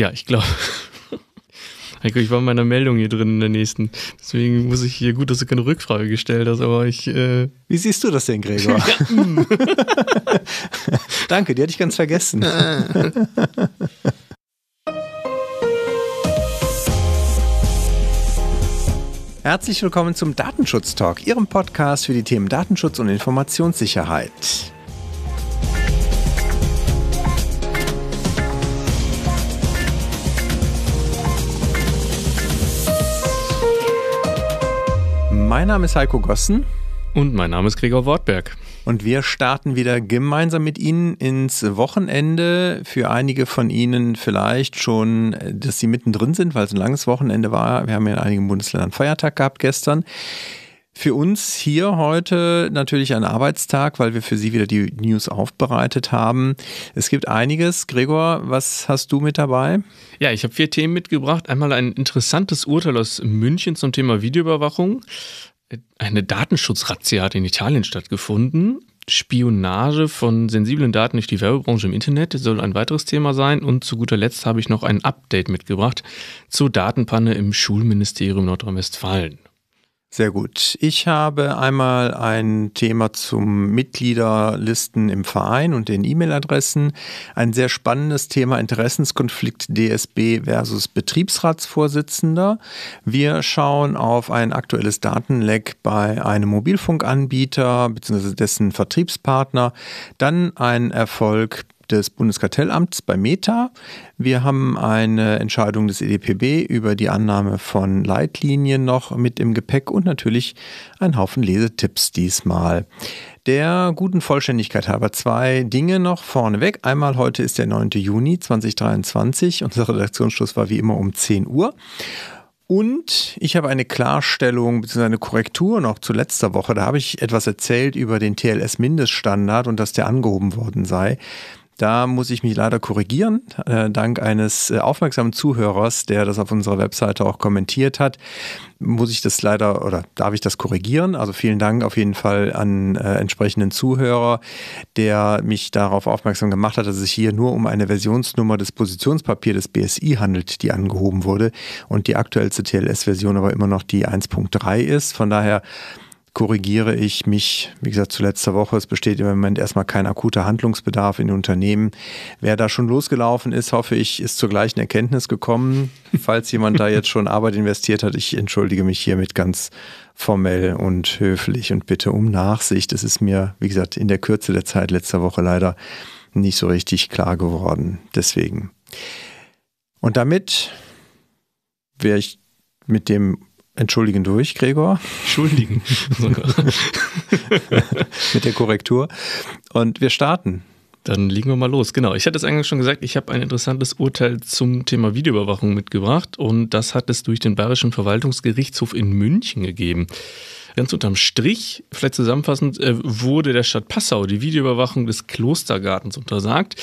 Ja, ich glaube. Heiko, ich war in meiner Meldung hier drin in der nächsten. Deswegen muss ich hier gut, dass du keine Rückfrage gestellt hast, aber ich. Äh Wie siehst du das denn, Gregor? ja, mm. Danke, die hatte ich ganz vergessen. Ah. Herzlich willkommen zum Datenschutz Talk, Ihrem Podcast für die Themen Datenschutz und Informationssicherheit. Mein Name ist Heiko Gossen. Und mein Name ist Gregor Wortberg. Und wir starten wieder gemeinsam mit Ihnen ins Wochenende. Für einige von Ihnen vielleicht schon, dass Sie mittendrin sind, weil es ein langes Wochenende war. Wir haben ja in einigen Bundesländern Feiertag gehabt gestern. Für uns hier heute natürlich ein Arbeitstag, weil wir für Sie wieder die News aufbereitet haben. Es gibt einiges. Gregor, was hast du mit dabei? Ja, ich habe vier Themen mitgebracht. Einmal ein interessantes Urteil aus München zum Thema Videoüberwachung. Eine Datenschutzrazzia hat in Italien stattgefunden. Spionage von sensiblen Daten durch die Werbebranche im Internet soll ein weiteres Thema sein. Und zu guter Letzt habe ich noch ein Update mitgebracht zur Datenpanne im Schulministerium Nordrhein-Westfalen. Sehr gut. Ich habe einmal ein Thema zum Mitgliederlisten im Verein und den E-Mail-Adressen. Ein sehr spannendes Thema Interessenskonflikt DSB versus Betriebsratsvorsitzender. Wir schauen auf ein aktuelles Datenleck bei einem Mobilfunkanbieter bzw. dessen Vertriebspartner. Dann ein Erfolg des Bundeskartellamts bei Meta. Wir haben eine Entscheidung des EDPB über die Annahme von Leitlinien noch mit im Gepäck und natürlich einen Haufen Lesetipps diesmal. Der guten Vollständigkeit halber zwei Dinge noch vorneweg. Einmal heute ist der 9. Juni 2023. Unser Redaktionsschluss war wie immer um 10 Uhr. Und ich habe eine Klarstellung bzw. eine Korrektur noch zu letzter Woche. Da habe ich etwas erzählt über den TLS-Mindeststandard und dass der angehoben worden sei. Da muss ich mich leider korrigieren, äh, dank eines äh, aufmerksamen Zuhörers, der das auf unserer Webseite auch kommentiert hat. Muss ich das leider oder darf ich das korrigieren? Also vielen Dank auf jeden Fall an äh, entsprechenden Zuhörer, der mich darauf aufmerksam gemacht hat, dass es sich hier nur um eine Versionsnummer des Positionspapiers des BSI handelt, die angehoben wurde und die aktuellste TLS-Version aber immer noch die 1.3 ist. Von daher korrigiere ich mich, wie gesagt, zu letzter Woche. Es besteht im Moment erstmal kein akuter Handlungsbedarf in den Unternehmen. Wer da schon losgelaufen ist, hoffe ich, ist zur gleichen Erkenntnis gekommen. Falls jemand da jetzt schon Arbeit investiert hat, ich entschuldige mich hiermit ganz formell und höflich und bitte um Nachsicht. Es ist mir, wie gesagt, in der Kürze der Zeit letzter Woche leider nicht so richtig klar geworden. Deswegen. Und damit wäre ich mit dem entschuldigen durch, Gregor. Entschuldigen. Mit der Korrektur. Und wir starten. Dann legen wir mal los. Genau, ich hatte es eigentlich schon gesagt, ich habe ein interessantes Urteil zum Thema Videoüberwachung mitgebracht und das hat es durch den Bayerischen Verwaltungsgerichtshof in München gegeben. Ganz unterm Strich, vielleicht zusammenfassend, äh, wurde der Stadt Passau die Videoüberwachung des Klostergartens untersagt.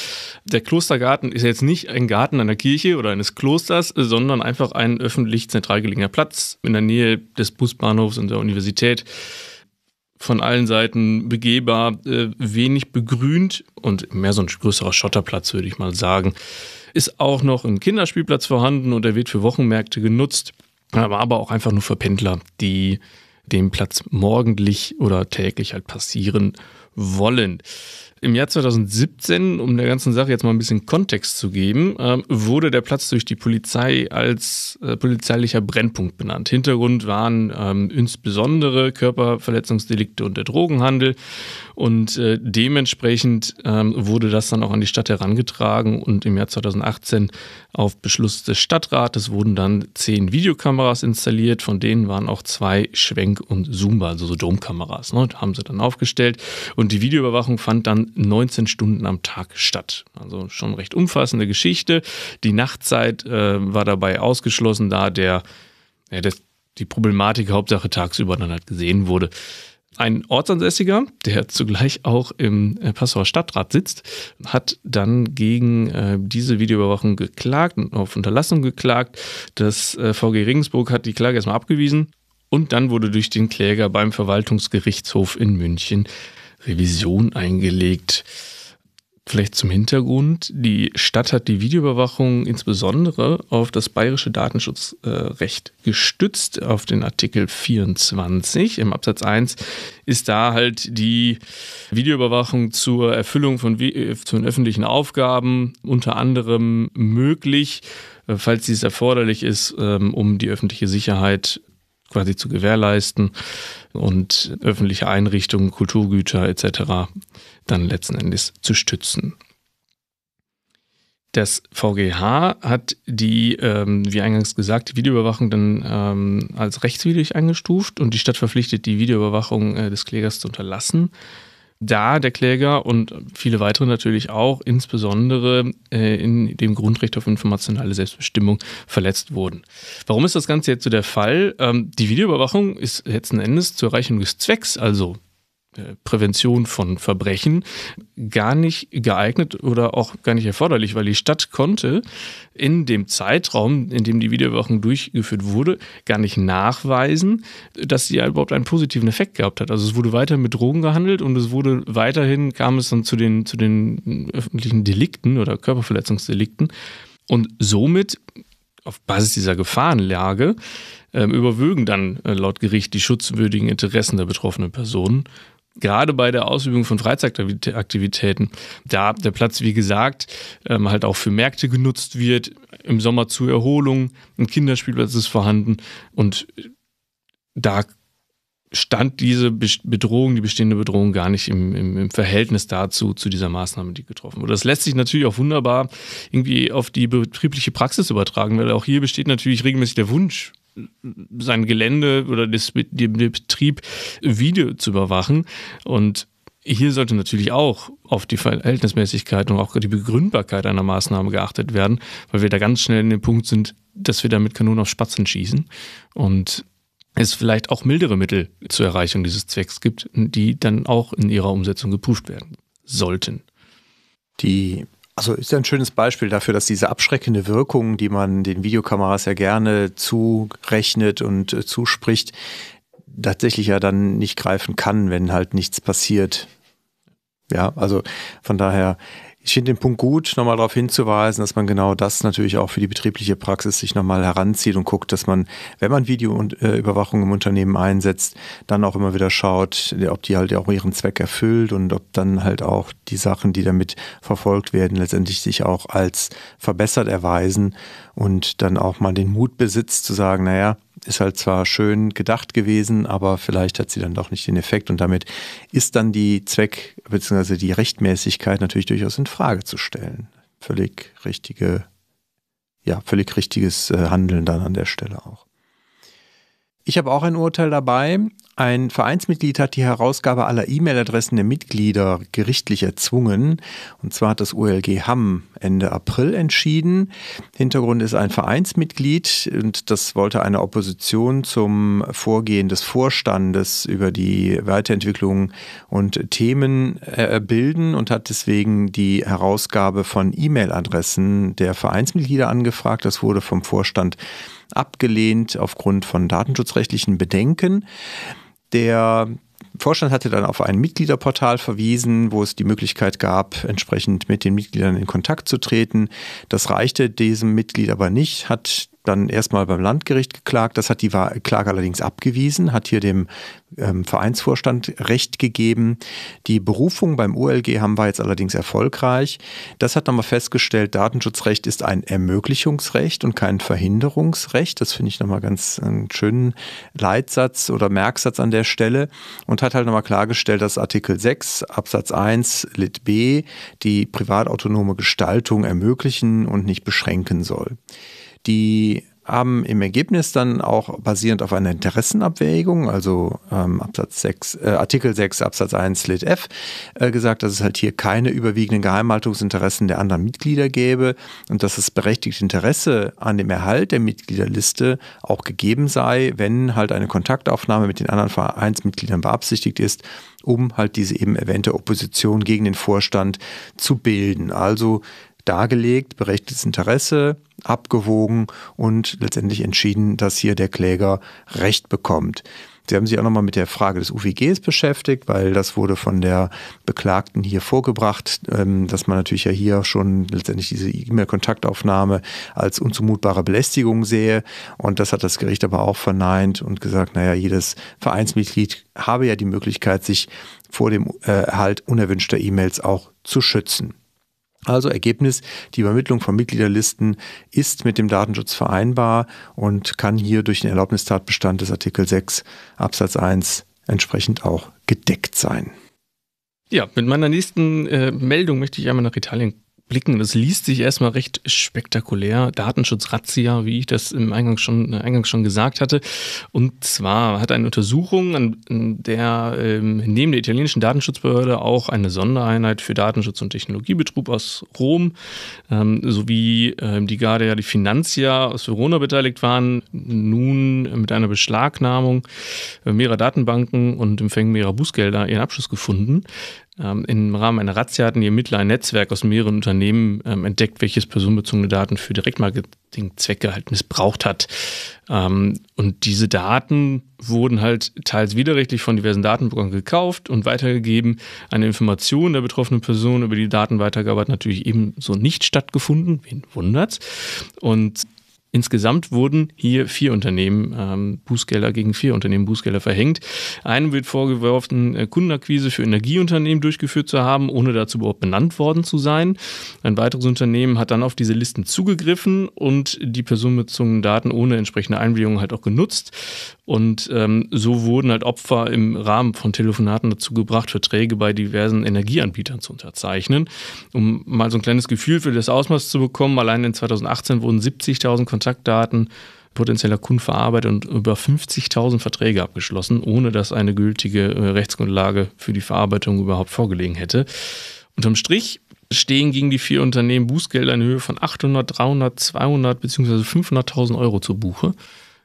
Der Klostergarten ist jetzt nicht ein Garten einer Kirche oder eines Klosters, sondern einfach ein öffentlich zentral gelegener Platz in der Nähe des Busbahnhofs und der Universität von allen Seiten begehbar, äh, wenig begrünt und mehr so ein größerer Schotterplatz, würde ich mal sagen. Ist auch noch ein Kinderspielplatz vorhanden und er wird für Wochenmärkte genutzt, aber auch einfach nur für Pendler, die den Platz morgendlich oder täglich halt passieren wollen. Im Jahr 2017, um der ganzen Sache jetzt mal ein bisschen Kontext zu geben, ähm, wurde der Platz durch die Polizei als äh, polizeilicher Brennpunkt benannt. Hintergrund waren ähm, insbesondere Körperverletzungsdelikte und der Drogenhandel. Und äh, dementsprechend ähm, wurde das dann auch an die Stadt herangetragen. Und im Jahr 2018 auf Beschluss des Stadtrates wurden dann zehn Videokameras installiert. Von denen waren auch zwei Schwenk- und Zumba, also so Domkameras. Ne? Haben sie dann aufgestellt. Und und die Videoüberwachung fand dann 19 Stunden am Tag statt. Also schon recht umfassende Geschichte. Die Nachtzeit äh, war dabei ausgeschlossen, da der, ja, das, die Problematik Hauptsache tagsüber dann halt gesehen wurde. Ein Ortsansässiger, der zugleich auch im äh, Passauer Stadtrat sitzt, hat dann gegen äh, diese Videoüberwachung geklagt und auf Unterlassung geklagt. Das äh, VG Regensburg hat die Klage erstmal abgewiesen und dann wurde durch den Kläger beim Verwaltungsgerichtshof in München Revision eingelegt. Vielleicht zum Hintergrund. Die Stadt hat die Videoüberwachung insbesondere auf das bayerische Datenschutzrecht gestützt, auf den Artikel 24. Im Absatz 1 ist da halt die Videoüberwachung zur Erfüllung von, von äh, öffentlichen Aufgaben unter anderem möglich, äh, falls dies erforderlich ist, ähm, um die öffentliche Sicherheit quasi zu gewährleisten und öffentliche Einrichtungen, Kulturgüter etc. dann letzten Endes zu stützen. Das VGH hat die, ähm, wie eingangs gesagt, die Videoüberwachung dann ähm, als rechtswidrig eingestuft und die Stadt verpflichtet, die Videoüberwachung äh, des Klägers zu unterlassen da der Kläger und viele weitere natürlich auch, insbesondere äh, in dem Grundrecht auf informationelle Selbstbestimmung verletzt wurden. Warum ist das Ganze jetzt so der Fall? Ähm, die Videoüberwachung ist letzten Endes zur Erreichung des Zwecks, also äh, Prävention von Verbrechen gar nicht geeignet oder auch gar nicht erforderlich, weil die Stadt konnte in dem Zeitraum, in dem die Videoüberwachung durchgeführt wurde, gar nicht nachweisen, dass sie überhaupt einen positiven Effekt gehabt hat. Also es wurde weiter mit Drogen gehandelt und es wurde weiterhin, kam es dann zu den, zu den öffentlichen Delikten oder Körperverletzungsdelikten. Und somit auf Basis dieser Gefahrenlage äh, überwögen dann äh, laut Gericht die schutzwürdigen Interessen der betroffenen Personen gerade bei der Ausübung von Freizeitaktivitäten, da der Platz, wie gesagt, ähm, halt auch für Märkte genutzt wird, im Sommer zur Erholung, ein Kinderspielplatz ist vorhanden und da stand diese Bedrohung, die bestehende Bedrohung gar nicht im, im, im, Verhältnis dazu, zu dieser Maßnahme, die getroffen wurde. Das lässt sich natürlich auch wunderbar irgendwie auf die betriebliche Praxis übertragen, weil auch hier besteht natürlich regelmäßig der Wunsch sein Gelände oder das, den Betrieb Video zu überwachen. Und hier sollte natürlich auch auf die Verhältnismäßigkeit und auch die Begründbarkeit einer Maßnahme geachtet werden, weil wir da ganz schnell in dem Punkt sind, dass wir da mit Kanonen auf Spatzen schießen und es vielleicht auch mildere Mittel zur Erreichung dieses Zwecks gibt, die dann auch in ihrer Umsetzung geprüft werden sollten. Die also ist ja ein schönes Beispiel dafür, dass diese abschreckende Wirkung, die man den Videokameras ja gerne zurechnet und äh, zuspricht, tatsächlich ja dann nicht greifen kann, wenn halt nichts passiert. Ja, also von daher ich finde den Punkt gut, nochmal darauf hinzuweisen, dass man genau das natürlich auch für die betriebliche Praxis sich nochmal heranzieht und guckt, dass man, wenn man Videoüberwachung äh, im Unternehmen einsetzt, dann auch immer wieder schaut, ob die halt auch ihren Zweck erfüllt und ob dann halt auch die Sachen, die damit verfolgt werden, letztendlich sich auch als verbessert erweisen und dann auch mal den Mut besitzt zu sagen, naja, ist halt zwar schön gedacht gewesen, aber vielleicht hat sie dann doch nicht den Effekt und damit ist dann die Zweck- bzw. die Rechtmäßigkeit natürlich durchaus in Frage zu stellen. Völlig richtige, ja, völlig richtiges äh, Handeln dann an der Stelle auch. Ich habe auch ein Urteil dabei ein Vereinsmitglied hat die Herausgabe aller E-Mail-Adressen der Mitglieder gerichtlich erzwungen. Und zwar hat das ULG Hamm Ende April entschieden. Hintergrund ist ein Vereinsmitglied und das wollte eine Opposition zum Vorgehen des Vorstandes über die Weiterentwicklung und Themen äh, bilden und hat deswegen die Herausgabe von E-Mail-Adressen der Vereinsmitglieder angefragt. Das wurde vom Vorstand abgelehnt aufgrund von datenschutzrechtlichen Bedenken. Der Vorstand hatte dann auf ein Mitgliederportal verwiesen, wo es die Möglichkeit gab, entsprechend mit den Mitgliedern in Kontakt zu treten. Das reichte diesem Mitglied aber nicht, hat dann erstmal beim Landgericht geklagt. Das hat die Klage allerdings abgewiesen, hat hier dem ähm, Vereinsvorstand Recht gegeben. Die Berufung beim ULG haben wir jetzt allerdings erfolgreich. Das hat nochmal festgestellt, Datenschutzrecht ist ein Ermöglichungsrecht und kein Verhinderungsrecht. Das finde ich nochmal ganz äh, einen schönen Leitsatz oder Merksatz an der Stelle und hat halt nochmal klargestellt, dass Artikel 6 Absatz 1 Lit B die privatautonome Gestaltung ermöglichen und nicht beschränken soll. Die haben im Ergebnis dann auch basierend auf einer Interessenabwägung, also ähm, Absatz 6, äh, Artikel 6 Absatz 1 Lit F, äh, gesagt, dass es halt hier keine überwiegenden Geheimhaltungsinteressen der anderen Mitglieder gäbe und dass das berechtigte Interesse an dem Erhalt der Mitgliederliste auch gegeben sei, wenn halt eine Kontaktaufnahme mit den anderen Vereinsmitgliedern beabsichtigt ist, um halt diese eben erwähnte Opposition gegen den Vorstand zu bilden. Also dargelegt, berechtigtes Interesse, abgewogen und letztendlich entschieden, dass hier der Kläger Recht bekommt. Sie haben sich auch nochmal mit der Frage des UWGs beschäftigt, weil das wurde von der Beklagten hier vorgebracht, ähm, dass man natürlich ja hier schon letztendlich diese E-Mail-Kontaktaufnahme als unzumutbare Belästigung sehe. Und das hat das Gericht aber auch verneint und gesagt, naja, jedes Vereinsmitglied habe ja die Möglichkeit, sich vor dem äh, Erhalt unerwünschter E-Mails auch zu schützen. Also Ergebnis, die Übermittlung von Mitgliederlisten ist mit dem Datenschutz vereinbar und kann hier durch den Erlaubnistatbestand des Artikel 6 Absatz 1 entsprechend auch gedeckt sein. Ja, mit meiner nächsten äh, Meldung möchte ich einmal nach Italien blicken. Das liest sich erstmal recht spektakulär. Datenschutzrazzia, wie ich das im Eingang schon, äh, Eingang schon gesagt hatte. Und zwar hat eine Untersuchung, an der ähm, neben der italienischen Datenschutzbehörde auch eine Sondereinheit für Datenschutz und Technologiebetrug aus Rom ähm, sowie ähm, die Guardia di Finanzia aus Verona beteiligt waren, nun mit einer Beschlagnahmung äh, mehrerer Datenbanken und Empfängen mehrerer Bußgelder ihren Abschluss gefunden. Ähm, Im Rahmen einer Razzia hatten die Ermittler ein Netzwerk aus mehreren Unternehmen ähm, entdeckt, welches personenbezogene Daten für Direktmarketingzwecke halt missbraucht hat. Ähm, und diese Daten wurden halt teils widerrechtlich von diversen Datenbrokern gekauft und weitergegeben. Eine Information der betroffenen Person über die Datenweitergabe hat natürlich ebenso nicht stattgefunden. Wen wundert's? Und Insgesamt wurden hier vier Unternehmen ähm, Bußgelder gegen vier Unternehmen Bußgelder verhängt. Einem wird vorgeworfen, äh, Kundenakquise für Energieunternehmen durchgeführt zu haben, ohne dazu überhaupt benannt worden zu sein. Ein weiteres Unternehmen hat dann auf diese Listen zugegriffen und die personenbezogenen Daten ohne entsprechende Einwilligung halt auch genutzt. Und ähm, so wurden halt Opfer im Rahmen von Telefonaten dazu gebracht, Verträge bei diversen Energieanbietern zu unterzeichnen. Um mal so ein kleines Gefühl für das Ausmaß zu bekommen, allein in 2018 wurden 70.000 Kontaktdaten potenzieller Kunden verarbeitet und über 50.000 Verträge abgeschlossen, ohne dass eine gültige äh, Rechtsgrundlage für die Verarbeitung überhaupt vorgelegen hätte. Unterm Strich stehen gegen die vier Unternehmen Bußgelder in Höhe von 800, 300, 200 bzw. 500.000 Euro zur Buche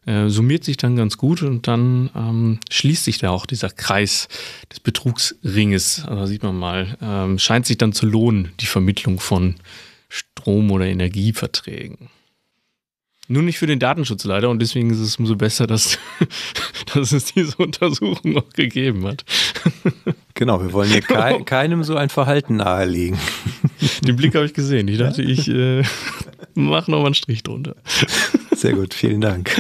äh, summiert sich dann ganz gut und dann ähm, schließt sich da auch dieser Kreis des Betrugsringes. Also sieht man mal, ähm, scheint sich dann zu lohnen, die Vermittlung von Strom- oder Energieverträgen. Nur nicht für den Datenschutz leider und deswegen ist es umso besser, dass, dass es diese Untersuchung auch gegeben hat. Genau, wir wollen hier kei genau. keinem so ein Verhalten nahelegen. Den Blick habe ich gesehen. Ich dachte, ich äh, mache nochmal einen Strich drunter. Sehr gut, vielen Dank.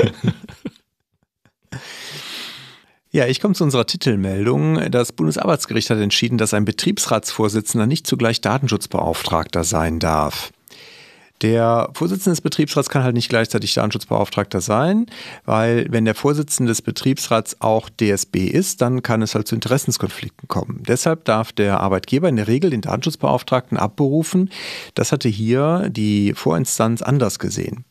Ja, ich komme zu unserer Titelmeldung. Das Bundesarbeitsgericht hat entschieden, dass ein Betriebsratsvorsitzender nicht zugleich Datenschutzbeauftragter sein darf. Der Vorsitzende des Betriebsrats kann halt nicht gleichzeitig Datenschutzbeauftragter sein, weil wenn der Vorsitzende des Betriebsrats auch DSB ist, dann kann es halt zu Interessenskonflikten kommen. Deshalb darf der Arbeitgeber in der Regel den Datenschutzbeauftragten abberufen. Das hatte hier die Vorinstanz anders gesehen.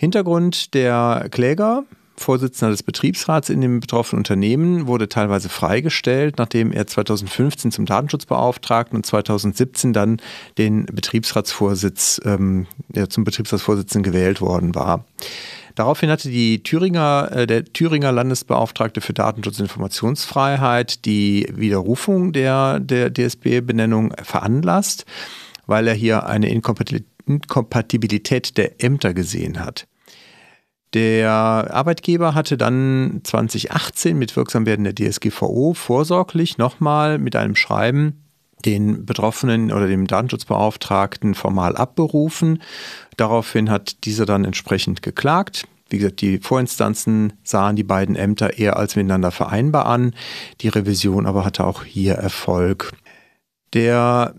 Hintergrund der Kläger, Vorsitzender des Betriebsrats in dem betroffenen Unternehmen, wurde teilweise freigestellt, nachdem er 2015 zum Datenschutzbeauftragten und 2017 dann den Betriebsratsvorsitz, ähm, ja, zum Betriebsratsvorsitzenden gewählt worden war. Daraufhin hatte die Thüringer, äh, der Thüringer Landesbeauftragte für Datenschutz und Informationsfreiheit die Widerrufung der, der DSB-Benennung veranlasst, weil er hier eine Inkompatibilität Inkompatibilität der Ämter gesehen hat. Der Arbeitgeber hatte dann 2018 mit Wirksamwerden der DSGVO vorsorglich nochmal mit einem Schreiben den Betroffenen oder dem Datenschutzbeauftragten formal abberufen. Daraufhin hat dieser dann entsprechend geklagt. Wie gesagt, die Vorinstanzen sahen die beiden Ämter eher als miteinander vereinbar an. Die Revision aber hatte auch hier Erfolg. Der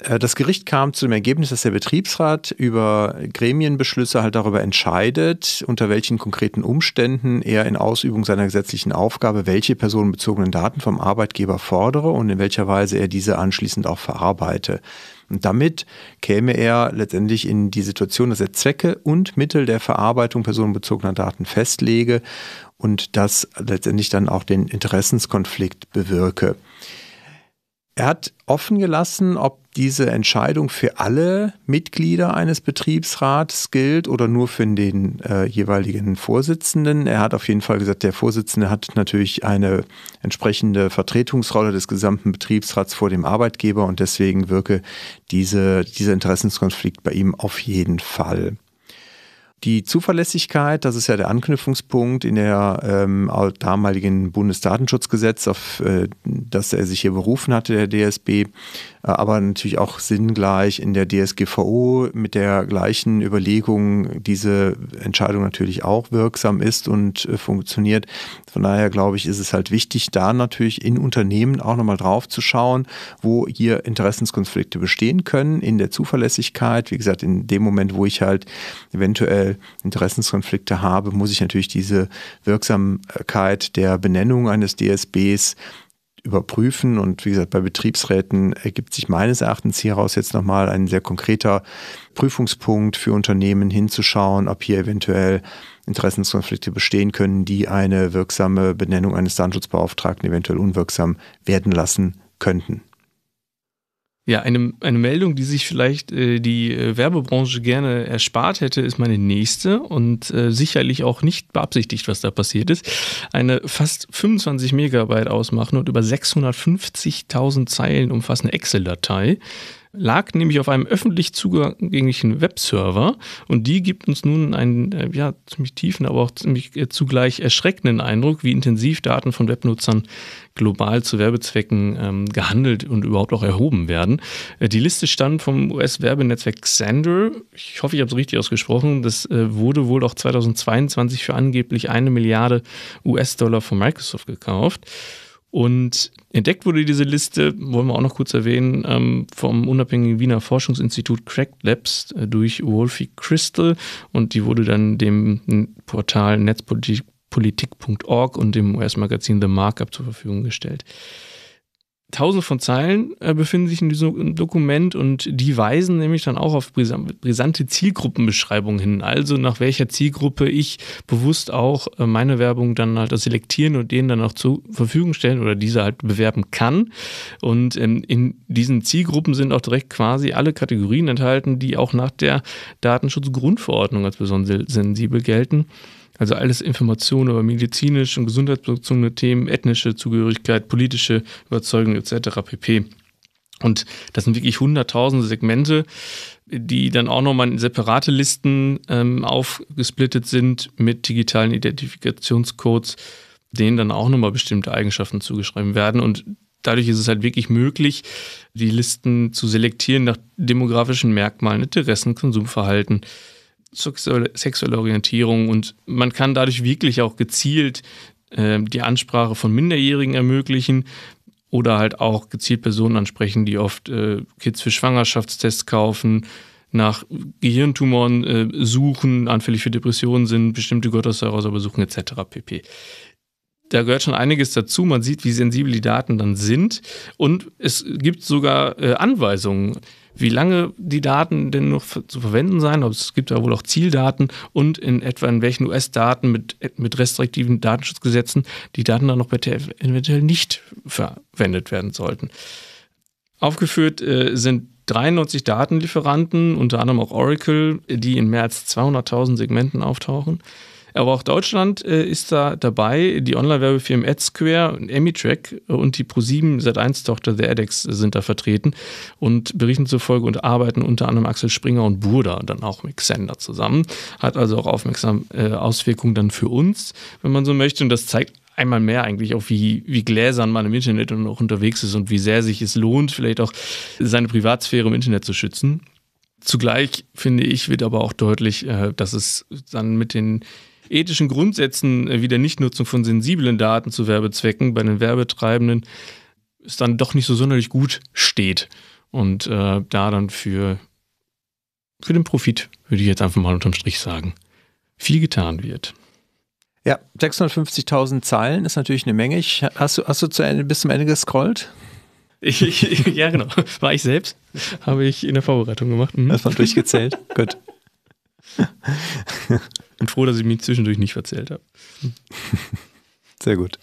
äh, das Gericht kam zu dem Ergebnis, dass der Betriebsrat über Gremienbeschlüsse halt darüber entscheidet, unter welchen konkreten Umständen er in Ausübung seiner gesetzlichen Aufgabe welche personenbezogenen Daten vom Arbeitgeber fordere und in welcher Weise er diese anschließend auch verarbeite. Und damit käme er letztendlich in die Situation, dass er Zwecke und Mittel der Verarbeitung personenbezogener Daten festlege und das letztendlich dann auch den Interessenskonflikt bewirke. Er hat offen gelassen, ob diese Entscheidung für alle Mitglieder eines Betriebsrats gilt oder nur für den äh, jeweiligen Vorsitzenden. Er hat auf jeden Fall gesagt, der Vorsitzende hat natürlich eine entsprechende Vertretungsrolle des gesamten Betriebsrats vor dem Arbeitgeber und deswegen wirke diese, dieser Interessenskonflikt bei ihm auf jeden Fall. Die Zuverlässigkeit, das ist ja der Anknüpfungspunkt in der ähm, damaligen Bundesdatenschutzgesetz, auf äh, das er sich hier berufen hatte, der DSB, äh, aber natürlich auch sinngleich in der DSGVO mit der gleichen Überlegung, diese Entscheidung natürlich auch wirksam ist und äh, funktioniert. Von daher glaube ich, ist es halt wichtig, da natürlich in Unternehmen auch nochmal drauf zu schauen, wo hier Interessenskonflikte bestehen können in der Zuverlässigkeit. Wie gesagt, in dem Moment, wo ich halt eventuell Interessenskonflikte habe, muss ich natürlich diese Wirksamkeit der Benennung eines DSBs überprüfen. Und wie gesagt, bei Betriebsräten ergibt sich meines Erachtens hieraus jetzt nochmal ein sehr konkreter Prüfungspunkt für Unternehmen hinzuschauen, ob hier eventuell Interessenskonflikte bestehen können, die eine wirksame Benennung eines Datenschutzbeauftragten eventuell unwirksam werden lassen könnten. Ja, eine, eine Meldung, die sich vielleicht äh, die äh, Werbebranche gerne erspart hätte, ist meine nächste und äh, sicherlich auch nicht beabsichtigt, was da passiert ist. Eine fast 25 Megabyte ausmachen und über 650.000 Zeilen umfassende Excel-Datei lag nämlich auf einem öffentlich zugänglichen Webserver und die gibt uns nun einen äh, ja, ziemlich tiefen, aber auch ziemlich äh, zugleich erschreckenden Eindruck, wie intensiv Daten von Webnutzern global zu Werbezwecken ähm, gehandelt und überhaupt auch erhoben werden. Äh, die Liste stammt vom US-Werbenetzwerk Xander. Ich hoffe, ich habe es richtig ausgesprochen. Das äh, wurde wohl auch 2022 für angeblich eine Milliarde US-Dollar von Microsoft gekauft. Und entdeckt wurde diese Liste, wollen wir auch noch kurz erwähnen, ähm, vom unabhängigen Wiener Forschungsinstitut Cracked Labs äh, durch Wolfie Crystal und die wurde dann dem Portal Netzpolitik.org und dem US-Magazin The Markup zur Verfügung gestellt tausend von Zeilen äh, befinden sich in diesem Dokument und die weisen nämlich dann auch auf brisante Zielgruppenbeschreibungen hin. Also nach welcher Zielgruppe ich bewusst auch äh, meine Werbung dann halt selektieren und denen dann auch zur Verfügung stellen oder diese halt bewerben kann. Und ähm, in diesen Zielgruppen sind auch direkt quasi alle Kategorien enthalten, die auch nach der Datenschutzgrundverordnung als besonders sensibel gelten. Also alles Informationen über medizinisch und gesundheitsbezogene Themen, ethnische Zugehörigkeit, politische Überzeugung etc. pp. Und das sind wirklich hunderttausende Segmente, die dann auch nochmal in separate Listen ähm, aufgesplittet sind mit digitalen Identifikationscodes, denen dann auch nochmal bestimmte Eigenschaften zugeschrieben werden. Und dadurch ist es halt wirklich möglich, die Listen zu selektieren nach demografischen Merkmalen, Interessen, Konsumverhalten, sexuelle Orientierung und man kann dadurch wirklich auch gezielt äh, die Ansprache von Minderjährigen ermöglichen oder halt auch gezielt Personen ansprechen, die oft äh, Kids für Schwangerschaftstests kaufen, nach Gehirntumoren äh, suchen, anfällig für Depressionen sind, bestimmte Gotteshäuser besuchen etc. pp da gehört schon einiges dazu. Man sieht, wie sensibel die Daten dann sind. Und es gibt sogar äh, Anweisungen, wie lange die Daten denn noch zu verwenden sein. Aber es gibt ja wohl auch Zieldaten und in etwa in welchen US-Daten mit, mit restriktiven Datenschutzgesetzen die Daten dann noch eventuell nicht verwendet werden sollten. Aufgeführt äh, sind 93 Datenlieferanten, unter anderem auch Oracle, die in mehr als 200.000 Segmenten auftauchen. Aber auch Deutschland äh, ist da dabei. Die Online-Werbefirmen AdSquare und Emitrack äh, und die Pro7 Sat1-Tochter der AdEx sind da vertreten und berichten zufolge und arbeiten unter anderem Axel Springer und Burda dann auch mit Xander zusammen. Hat also auch aufmerksam äh, Auswirkungen dann für uns, wenn man so möchte. Und das zeigt einmal mehr eigentlich auch, wie, wie gläsern man im Internet und auch unterwegs ist und wie sehr sich es lohnt, vielleicht auch seine Privatsphäre im Internet zu schützen. Zugleich finde ich, wird aber auch deutlich, äh, dass es dann mit den ethischen Grundsätzen äh, wie der Nichtnutzung von sensiblen Daten zu Werbezwecken bei den Werbetreibenden ist dann doch nicht so sonderlich gut steht und äh, da dann für, für den Profit, würde ich jetzt einfach mal unterm Strich sagen, viel getan wird. Ja, 650.000 Zeilen ist natürlich eine Menge. Ich, hast du, hast du zu Ende, bis zum Ende gescrollt? Ich, ich, ja, genau. War ich selbst. Habe ich in der Vorbereitung gemacht. Mhm. Hast du durchgezählt? Gut. Und froh, dass ich mich zwischendurch nicht verzählt habe. Sehr gut.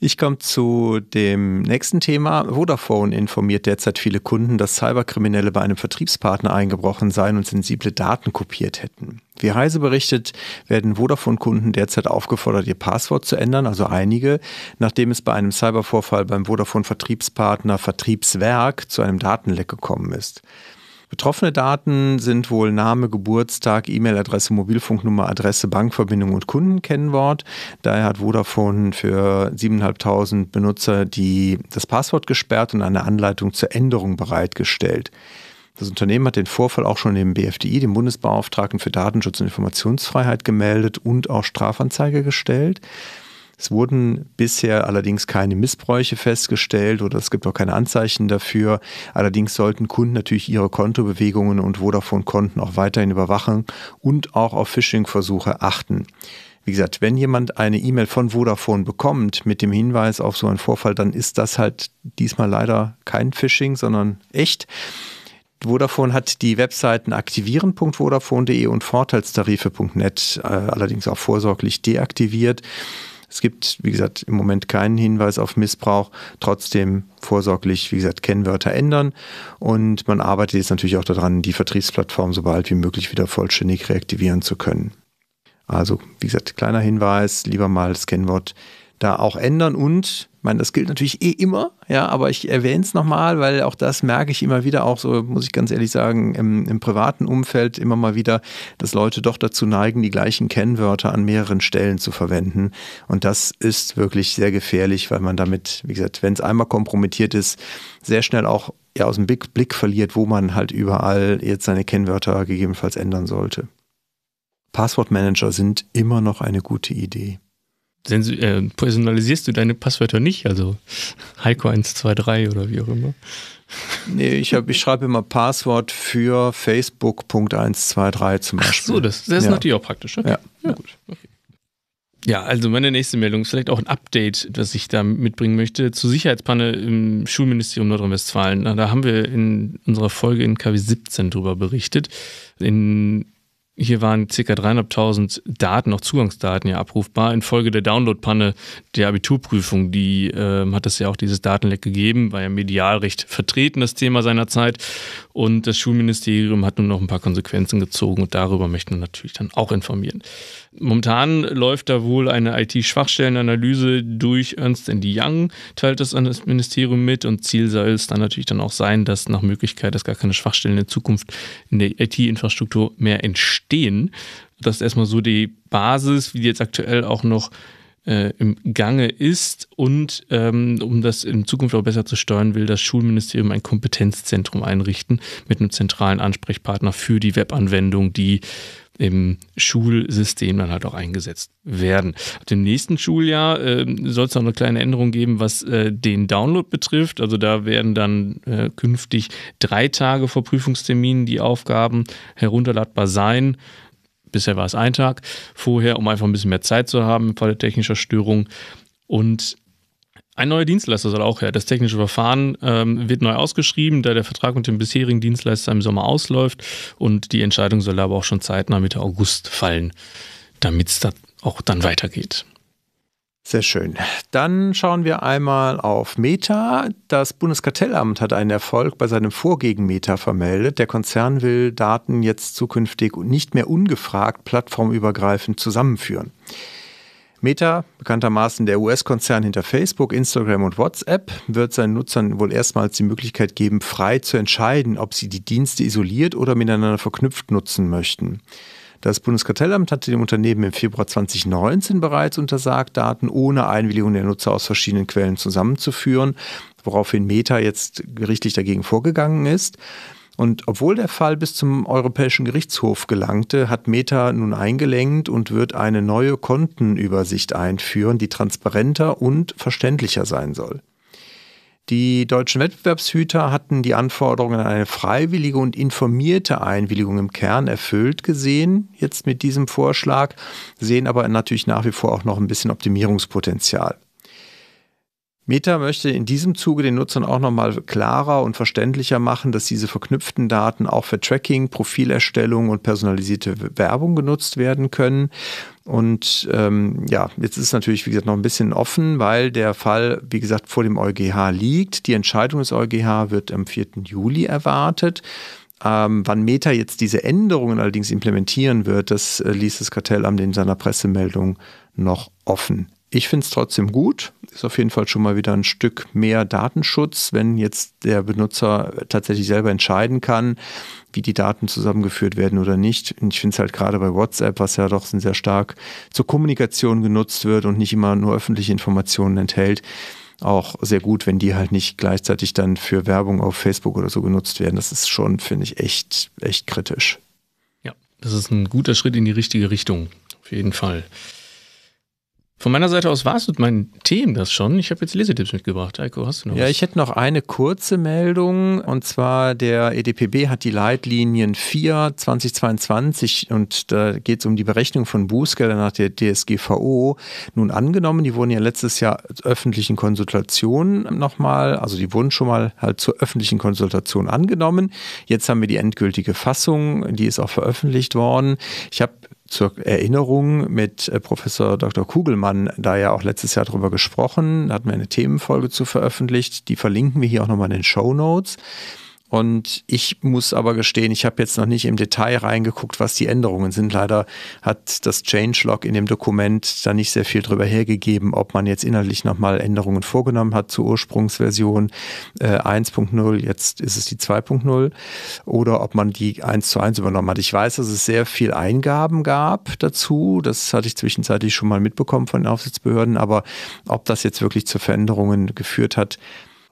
Ich komme zu dem nächsten Thema. Vodafone informiert derzeit viele Kunden, dass Cyberkriminelle bei einem Vertriebspartner eingebrochen seien und sensible Daten kopiert hätten. Wie Heise berichtet, werden Vodafone-Kunden derzeit aufgefordert, ihr Passwort zu ändern, also einige, nachdem es bei einem Cybervorfall beim Vodafone-Vertriebspartner Vertriebswerk zu einem Datenleck gekommen ist. Betroffene Daten sind wohl Name, Geburtstag, E-Mail-Adresse, Mobilfunknummer, Adresse, Bankverbindung und Kundenkennwort. Daher hat Vodafone für 7.500 Benutzer die, das Passwort gesperrt und eine Anleitung zur Änderung bereitgestellt. Das Unternehmen hat den Vorfall auch schon dem BFDI, dem Bundesbeauftragten für Datenschutz und Informationsfreiheit, gemeldet und auch Strafanzeige gestellt. Es wurden bisher allerdings keine Missbräuche festgestellt oder es gibt auch keine Anzeichen dafür. Allerdings sollten Kunden natürlich ihre Kontobewegungen und Vodafone-Konten auch weiterhin überwachen und auch auf Phishing-Versuche achten. Wie gesagt, wenn jemand eine E-Mail von Vodafone bekommt mit dem Hinweis auf so einen Vorfall, dann ist das halt diesmal leider kein Phishing, sondern echt. Vodafone hat die Webseiten aktivieren.vodafone.de und vorteilstarife.net äh, allerdings auch vorsorglich deaktiviert. Es gibt, wie gesagt, im Moment keinen Hinweis auf Missbrauch. Trotzdem vorsorglich, wie gesagt, Kennwörter ändern. Und man arbeitet jetzt natürlich auch daran, die Vertriebsplattform so bald wie möglich wieder vollständig reaktivieren zu können. Also, wie gesagt, kleiner Hinweis, lieber mal das Kennwort da auch ändern und ich meine, das gilt natürlich eh immer, ja, aber ich erwähne es nochmal, weil auch das merke ich immer wieder, auch so muss ich ganz ehrlich sagen, im, im privaten Umfeld immer mal wieder, dass Leute doch dazu neigen, die gleichen Kennwörter an mehreren Stellen zu verwenden. Und das ist wirklich sehr gefährlich, weil man damit, wie gesagt, wenn es einmal kompromittiert ist, sehr schnell auch ja, aus dem Blick verliert, wo man halt überall jetzt seine Kennwörter gegebenenfalls ändern sollte. Passwortmanager sind immer noch eine gute Idee äh, personalisierst du deine Passwörter nicht? Also Heiko123 oder wie auch immer. Nee, ich, ich schreibe immer Passwort für Facebook.123 zum Beispiel. Ach so, das, das ist ja. natürlich auch praktisch. Okay. Ja. ja. gut. Okay. Ja, also meine nächste Meldung ist vielleicht auch ein Update, was ich da mitbringen möchte, zur Sicherheitspanne im Schulministerium Nordrhein-Westfalen. Da haben wir in unserer Folge in KW 17 drüber berichtet. In hier waren ca. 300.000 Daten, auch Zugangsdaten ja abrufbar. Infolge der Downloadpanne der Abiturprüfung, die ähm, hat es ja auch dieses Datenleck gegeben, war ja medial recht vertreten, das Thema seinerzeit. Und das Schulministerium hat nun noch ein paar Konsequenzen gezogen und darüber möchten wir natürlich dann auch informieren. Momentan läuft da wohl eine IT-Schwachstellenanalyse durch Ernst Young, teilt das an das Ministerium mit und Ziel soll es dann natürlich dann auch sein, dass nach Möglichkeit, dass gar keine Schwachstellen in Zukunft in der IT-Infrastruktur mehr entstehen. Das ist erstmal so die Basis, wie die jetzt aktuell auch noch äh, im Gange ist und ähm, um das in Zukunft auch besser zu steuern, will das Schulministerium ein Kompetenzzentrum einrichten mit einem zentralen Ansprechpartner für die Webanwendung, die im Schulsystem dann halt auch eingesetzt werden. Ab dem nächsten Schuljahr äh, soll es noch eine kleine Änderung geben, was äh, den Download betrifft. Also da werden dann äh, künftig drei Tage vor Prüfungsterminen die Aufgaben herunterladbar sein. Bisher war es ein Tag vorher, um einfach ein bisschen mehr Zeit zu haben im Falle technischer Störung. Und ein neuer Dienstleister soll auch her. Das technische Verfahren ähm, wird neu ausgeschrieben, da der Vertrag mit dem bisherigen Dienstleister im Sommer ausläuft. Und die Entscheidung soll aber auch schon zeitnah Mitte August fallen, damit es da auch dann weitergeht. Sehr schön. Dann schauen wir einmal auf Meta. Das Bundeskartellamt hat einen Erfolg bei seinem Vorgegen Meta vermeldet. Der Konzern will Daten jetzt zukünftig nicht mehr ungefragt plattformübergreifend zusammenführen. Meta, bekanntermaßen der US-Konzern hinter Facebook, Instagram und WhatsApp, wird seinen Nutzern wohl erstmals die Möglichkeit geben, frei zu entscheiden, ob sie die Dienste isoliert oder miteinander verknüpft nutzen möchten. Das Bundeskartellamt hatte dem Unternehmen im Februar 2019 bereits untersagt, Daten ohne Einwilligung der Nutzer aus verschiedenen Quellen zusammenzuführen, woraufhin Meta jetzt gerichtlich dagegen vorgegangen ist. Und obwohl der Fall bis zum Europäischen Gerichtshof gelangte, hat Meta nun eingelenkt und wird eine neue Kontenübersicht einführen, die transparenter und verständlicher sein soll. Die deutschen Wettbewerbshüter hatten die Anforderungen an eine freiwillige und informierte Einwilligung im Kern erfüllt gesehen, jetzt mit diesem Vorschlag, sehen aber natürlich nach wie vor auch noch ein bisschen Optimierungspotenzial. Meta möchte in diesem Zuge den Nutzern auch nochmal klarer und verständlicher machen, dass diese verknüpften Daten auch für Tracking, Profilerstellung und personalisierte Werbung genutzt werden können. Und ähm, ja, jetzt ist natürlich, wie gesagt, noch ein bisschen offen, weil der Fall, wie gesagt, vor dem EuGH liegt. Die Entscheidung des EuGH wird am 4. Juli erwartet. Ähm, wann Meta jetzt diese Änderungen allerdings implementieren wird, das äh, ließ das Kartellamt in seiner Pressemeldung noch offen. Ich finde es trotzdem gut, ist auf jeden Fall schon mal wieder ein Stück mehr Datenschutz, wenn jetzt der Benutzer tatsächlich selber entscheiden kann, wie die Daten zusammengeführt werden oder nicht. Und ich finde es halt gerade bei WhatsApp, was ja doch sehr stark zur Kommunikation genutzt wird und nicht immer nur öffentliche Informationen enthält, auch sehr gut, wenn die halt nicht gleichzeitig dann für Werbung auf Facebook oder so genutzt werden. Das ist schon, finde ich, echt, echt kritisch. Ja, das ist ein guter Schritt in die richtige Richtung. Auf jeden Fall. Von meiner Seite aus war es mit meinen Themen das schon. Ich habe jetzt Lesetipps mitgebracht. Eiko, hast du noch was? Ja, ich hätte noch eine kurze Meldung. Und zwar der EDPB hat die Leitlinien 4 2022 und da geht es um die Berechnung von Bußgeldern nach der DSGVO nun angenommen. Die wurden ja letztes Jahr öffentlichen Konsultationen nochmal, also die wurden schon mal halt zur öffentlichen Konsultation angenommen. Jetzt haben wir die endgültige Fassung, die ist auch veröffentlicht worden. Ich habe zur Erinnerung mit äh, Professor Dr. Kugelmann da ja auch letztes Jahr drüber gesprochen, da hatten wir eine Themenfolge zu veröffentlicht, die verlinken wir hier auch nochmal in den Show Notes. Und ich muss aber gestehen, ich habe jetzt noch nicht im Detail reingeguckt, was die Änderungen sind. Leider hat das Changelog in dem Dokument da nicht sehr viel drüber hergegeben, ob man jetzt inhaltlich nochmal Änderungen vorgenommen hat zur Ursprungsversion äh, 1.0, jetzt ist es die 2.0, oder ob man die 1 zu 1 übernommen hat. Ich weiß, dass es sehr viel Eingaben gab dazu. Das hatte ich zwischenzeitlich schon mal mitbekommen von den Aufsichtsbehörden. Aber ob das jetzt wirklich zu Veränderungen geführt hat,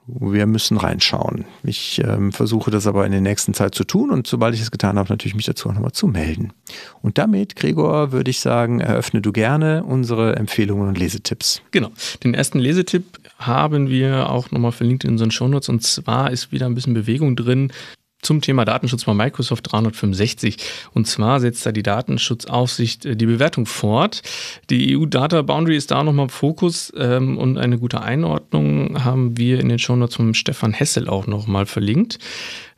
wir müssen reinschauen. Ich ähm, versuche das aber in der nächsten Zeit zu tun und sobald ich es getan habe, natürlich mich dazu auch nochmal zu melden. Und damit, Gregor, würde ich sagen, eröffne du gerne unsere Empfehlungen und Lesetipps. Genau. Den ersten Lesetipp haben wir auch nochmal verlinkt in unseren Shownotes und zwar ist wieder ein bisschen Bewegung drin zum Thema Datenschutz bei Microsoft 365. Und zwar setzt da die Datenschutzaufsicht äh, die Bewertung fort. Die EU Data Boundary ist da nochmal im Fokus ähm, und eine gute Einordnung haben wir in den Shownotes von Stefan Hessel auch nochmal verlinkt.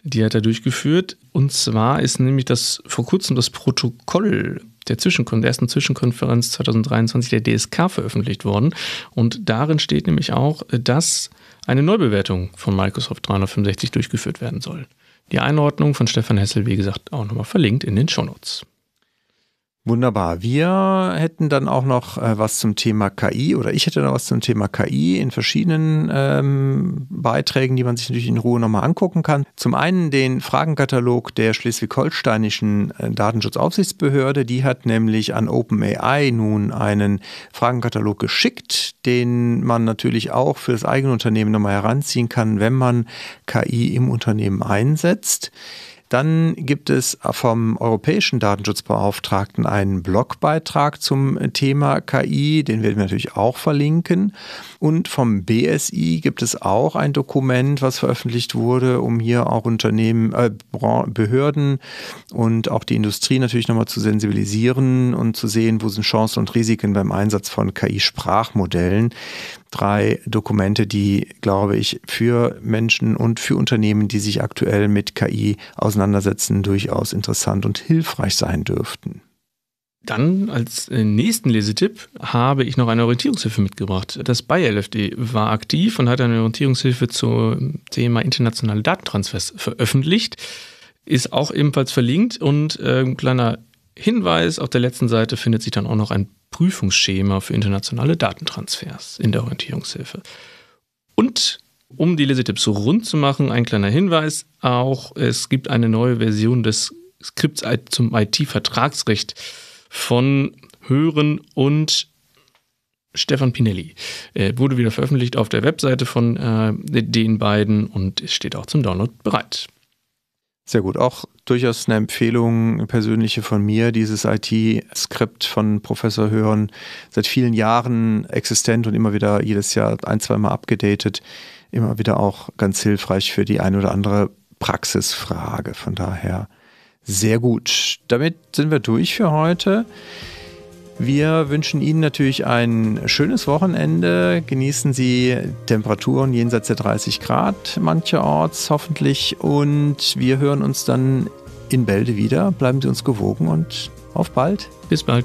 Die hat er durchgeführt. Und zwar ist nämlich das vor kurzem das Protokoll der, Zwischenkon der ersten Zwischenkonferenz 2023 der DSK veröffentlicht worden. Und darin steht nämlich auch, dass eine Neubewertung von Microsoft 365 durchgeführt werden soll. Die Einordnung von Stefan Hessel, wie gesagt, auch nochmal verlinkt in den Shownotes. Wunderbar. Wir hätten dann auch noch äh, was zum Thema KI oder ich hätte noch was zum Thema KI in verschiedenen ähm, Beiträgen, die man sich natürlich in Ruhe nochmal angucken kann. Zum einen den Fragenkatalog der schleswig-holsteinischen äh, Datenschutzaufsichtsbehörde. Die hat nämlich an OpenAI nun einen Fragenkatalog geschickt, den man natürlich auch für das eigene Unternehmen nochmal heranziehen kann, wenn man KI im Unternehmen einsetzt. Dann gibt es vom europäischen Datenschutzbeauftragten einen Blogbeitrag zum Thema KI, den werden wir natürlich auch verlinken. Und vom BSI gibt es auch ein Dokument, was veröffentlicht wurde, um hier auch Unternehmen, äh, Behörden und auch die Industrie natürlich nochmal zu sensibilisieren und zu sehen, wo sind Chancen und Risiken beim Einsatz von KI-Sprachmodellen drei Dokumente, die, glaube ich, für Menschen und für Unternehmen, die sich aktuell mit KI auseinandersetzen, durchaus interessant und hilfreich sein dürften. Dann als äh, nächsten Lesetipp habe ich noch eine Orientierungshilfe mitgebracht. Das BayerLFD war aktiv und hat eine Orientierungshilfe zum Thema internationale Datentransfers veröffentlicht. Ist auch ebenfalls verlinkt und ein äh, kleiner Hinweis, auf der letzten Seite findet sich dann auch noch ein Prüfungsschema für internationale Datentransfers in der Orientierungshilfe. Und um die Lesetipps rund zu machen, ein kleiner Hinweis auch, es gibt eine neue Version des Skripts zum IT-Vertragsrecht von Hören und Stefan Pinelli. Er wurde wieder veröffentlicht auf der Webseite von äh, den beiden und steht auch zum Download bereit. Sehr gut. Auch durchaus eine Empfehlung, eine persönliche von mir, dieses IT-Skript von Professor Hören, seit vielen Jahren existent und immer wieder jedes Jahr ein, zweimal abgedatet, immer wieder auch ganz hilfreich für die eine oder andere Praxisfrage. Von daher sehr gut. Damit sind wir durch für heute. Wir wünschen Ihnen natürlich ein schönes Wochenende. Genießen Sie Temperaturen jenseits der 30 Grad mancherorts hoffentlich. Und wir hören uns dann in Bälde wieder. Bleiben Sie uns gewogen und auf bald. Bis bald.